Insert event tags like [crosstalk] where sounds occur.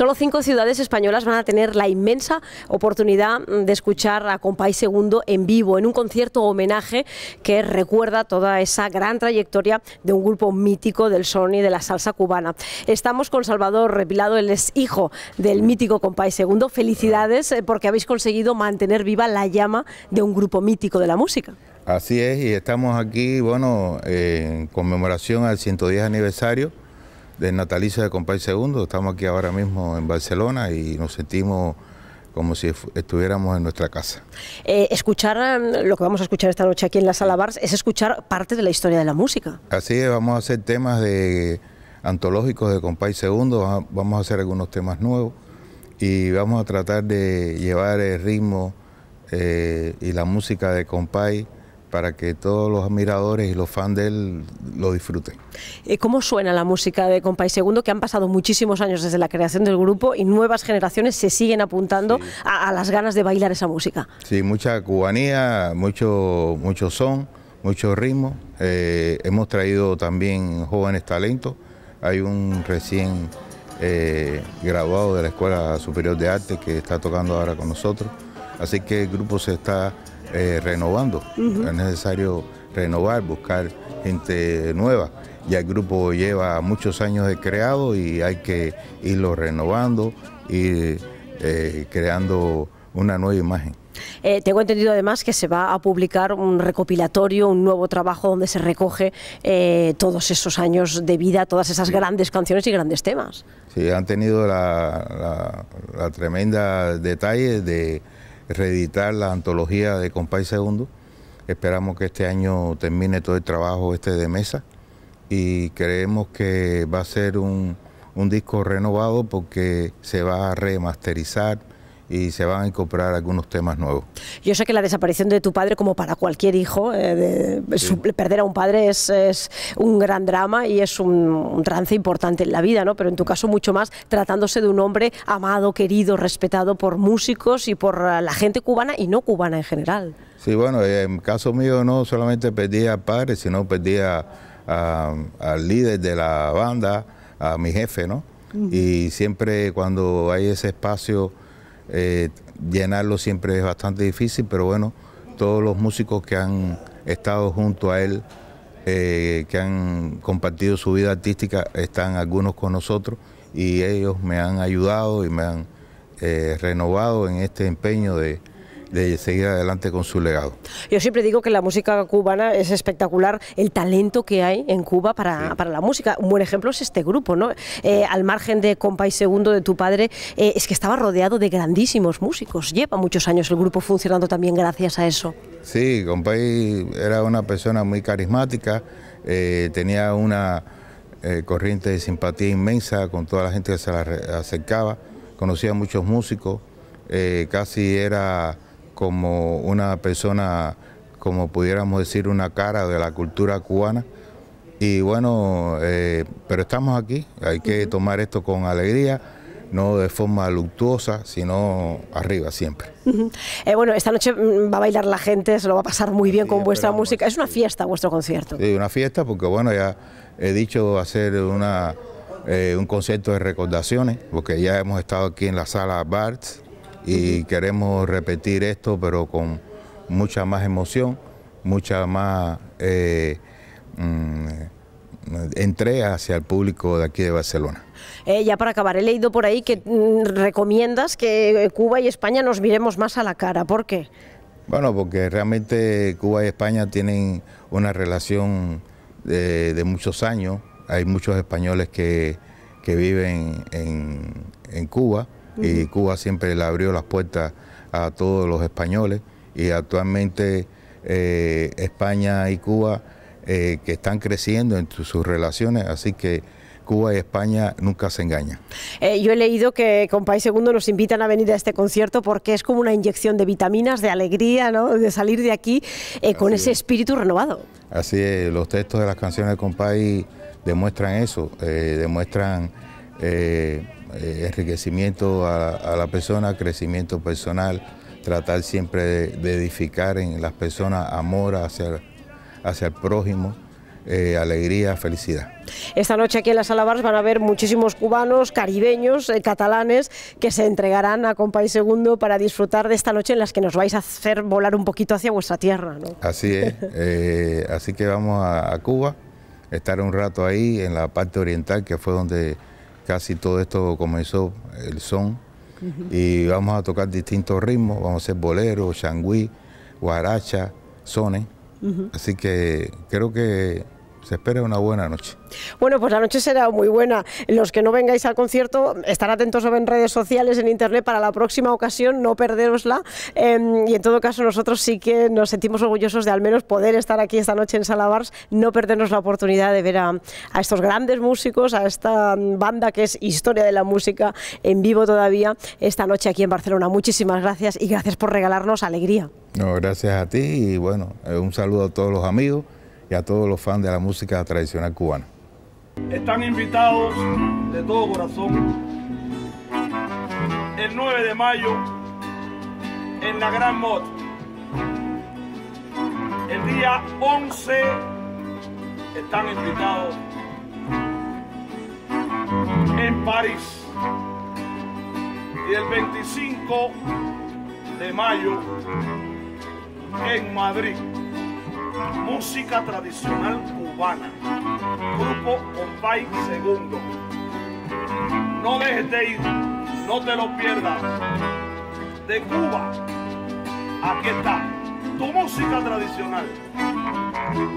Solo cinco ciudades españolas van a tener la inmensa oportunidad de escuchar a Compay Segundo en vivo, en un concierto homenaje que recuerda toda esa gran trayectoria de un grupo mítico del Sony y de la salsa cubana. Estamos con Salvador Repilado, el ex hijo del mítico Compay Segundo. Felicidades eh, porque habéis conseguido mantener viva la llama de un grupo mítico de la música. Así es, y estamos aquí, bueno, eh, en conmemoración al 110 aniversario de natalicio de Compay Segundo. Estamos aquí ahora mismo en Barcelona y nos sentimos como si estuviéramos en nuestra casa. Eh, escuchar um, lo que vamos a escuchar esta noche aquí en la sala Bars es escuchar parte de la historia de la música. Así es, vamos a hacer temas de antológicos de Compay Segundo, vamos a hacer algunos temas nuevos y vamos a tratar de llevar el ritmo eh, y la música de Compay para que todos los admiradores y los fans de él lo disfruten. Eh, ¿Cómo suena la música de Compay Segundo? Que han pasado muchísimos años desde la creación del grupo y nuevas generaciones se siguen apuntando a, las ganas de bailar esa música. Sí, mucha cubanía, mucho, mucho son, mucho ritmo. Eh, hemos traído también jóvenes talentos. Hay un recién eh, graduado de la Escuela Superior de Arte que está tocando ahora con nosotros. Así que el grupo se está eh, renovando. Es necesario renovar, buscar gente nueva. Ya el grupo lleva muchos años de creado y hay que irlo renovando, ir eh, creando una nueva imagen. Eh, tengo entendido además que se va a publicar un recopilatorio, un nuevo trabajo donde se recoge todos esos años de vida, todas esas grandes canciones y grandes temas. Sí, han tenido la tremenda detalle de reeditar la antología de Compay Segundo. Esperamos que este año termine todo el trabajo este de mesa y creemos que va a ser un, un disco renovado porque se va a remasterizar, y se van a incorporar algunos temas nuevos. Yo sé que la desaparición de tu padre, como para cualquier hijo, eh, perder a un padre es, un gran drama y es un, un, trance importante en la vida, ¿no? Pero en tu caso mucho más, tratándose de un hombre amado, querido, respetado por músicos y por eh, la gente cubana y no cubana en general. Sí, bueno, en caso mío no solamente perdí a padre, sino perdí a, al líder de la banda, a mi jefe, ¿no? Y siempre cuando hay ese espacio eh, llenarlo siempre es bastante difícil, pero bueno, todos los músicos que han estado junto a él, eh, que han compartido su vida artística, están algunos con nosotros y ellos me han ayudado y me han eh, renovado en este empeño de, de seguir adelante con su legado. Yo siempre digo que la música cubana es espectacular, el talento que hay en Cuba para, la música. Un buen ejemplo es este grupo, ¿no? Eh, al margen de Compay Segundo de tu padre, eh, es que estaba rodeado de grandísimos músicos. Lleva muchos años el grupo funcionando también gracias a eso. Sí, Compay era una persona muy carismática, eh, tenía una corriente de simpatía inmensa con toda la gente que se la acercaba, conocía muchos músicos, casi era como una persona, como pudiéramos decir, una cara de la cultura cubana. Y bueno, eh, pero estamos aquí, hay que tomar esto con alegría no de forma luctuosa, sino arriba siempre. Eh, bueno, esta noche mm, va a bailar la gente, se lo va a pasar muy bien con vuestra música. Es una fiesta vuestro concierto. Sí, una fiesta porque, bueno, ya he dicho hacer eh, un concierto de recordaciones, porque ya hemos estado aquí en la sala Barts, y queremos repetir esto, pero con mucha más emoción, mucha más eh, mm, entrega hacia el público de aquí de Barcelona. Eh, ya para acabar, he leído por ahí que mm, recomiendas que eh, Cuba y España nos miremos más a la cara. ¿Por qué? Bueno, porque realmente Cuba y España tienen una relación de, muchos años. Hay muchos españoles que, viven en Cuba y Cuba siempre le abrió las puertas a todos los españoles y actualmente eh, España y Cuba eh, que están creciendo en sus relaciones, así que Cuba y España nunca se engañan. Eh, yo he leído que Compay Segundo nos invitan a venir a este concierto porque es como una inyección de vitaminas, de alegría, ¿no? de salir de aquí con ese espíritu renovado. Así es, los textos de las canciones de Compay demuestran eso, eh, demuestran eh, enriquecimiento a, la persona, crecimiento personal, tratar siempre de, edificar en las personas amor hacia, hacia el prójimo. Eh, alegría, felicidad. Esta noche aquí en las Alabars van a haber muchísimos cubanos, caribeños, eh, catalanes que se entregarán a Compay Segundo para disfrutar de esta noche en las que nos vais a hacer volar un poquito hacia vuestra tierra. Así es, [laughs] así que vamos a Cuba, estar un rato ahí en la parte oriental que fue donde Casi todo esto comenzó el son y vamos a tocar distintos ritmos, vamos a hacer bolero, shangui... guaracha, sones. Así que creo que se espera una buena noche. Bueno, pues la noche será muy buena. Los que no vengáis al concierto, estar atentos en redes sociales, en internet, para la próxima ocasión, no perderosla. Em, y en todo caso, nosotros sí que nos sentimos orgullosos de al menos poder estar aquí esta noche en Sala Bars, no perdernos la oportunidad de ver a, estos grandes músicos, a esta banda que es historia de la música en vivo todavía, esta noche aquí en Barcelona. Muchísimas gracias y gracias por regalarnos alegría. No, gracias a ti y bueno, eh, un saludo a todos los amigos y a todos los fans de la música tradicional cubana. Están invitados de todo corazón el 9 de mayo en la Gran Mot. El día 11 están invitados en París. Y el 25 de mayo en Madrid música tradicional cubana, grupo Compay Segundo. No dejes de ir, no te lo pierdas. De Cuba, aquí está, tu música tradicional.